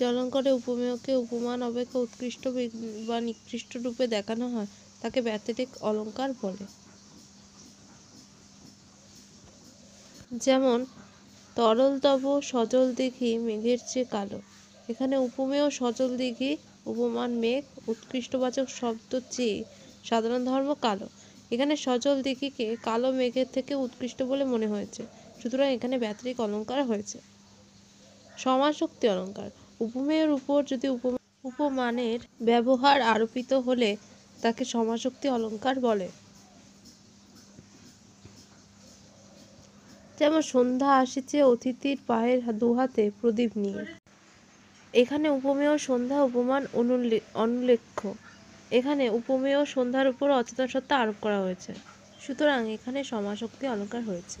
জলঙ্করে উপমেয়কে উপমান অপেক্ষা উৎকৃষ্ট বা নিকৃষ্ট রূপে দেখানো হয় তাকে ব্যতিরিক অলঙ্কার বলে যেমন তরল তব সজল দিঘি মেঘের চেয়ে কালো এখানে উপমেয় সজল দিঘি উপমান মেঘ উৎকৃষ্টবাচক শব্দ চেয়ে সাধারণ ধর্ম কালো এখানে সজল দিঘিকে কালো মেঘের থেকে উৎকৃষ্ট বলে মনে হয়েছে সুতরাং এখানে ব্যতিরিক অলঙ্কার হয়েছে সমাসক্তি অলঙ্কার উপমেয়ের উপর যদি উপমানের ব্যবহার আরোপিত হলে তাকে সমাশক্তি অলঙ্কার বলে যেমন সন্ধ্যা আসিছে অতিথির পায়ের দুহাতে প্রদীপ নিয়ে এখানে উপমেয় সন্ধ্যা উপমান অনুল্লেখ্য এখানে উপমেয় সন্ধ্যার উপর অচেতন সত্তা আরোপ করা হয়েছে সুতরাং এখানে সমাশক্তি অলঙ্কার হয়েছে